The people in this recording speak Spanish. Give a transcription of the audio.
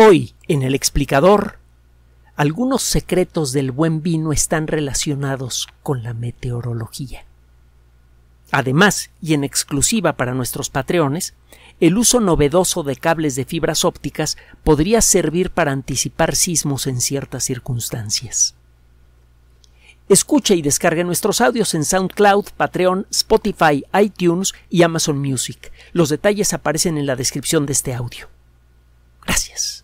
Hoy, en el explicador, algunos secretos del buen vino están relacionados con la meteorología. Además, y en exclusiva para nuestros patreones, el uso novedoso de cables de fibras ópticas podría servir para anticipar sismos en ciertas circunstancias. Escuche y descargue nuestros audios en SoundCloud, Patreon, Spotify, iTunes y Amazon Music. Los detalles aparecen en la descripción de este audio. Gracias.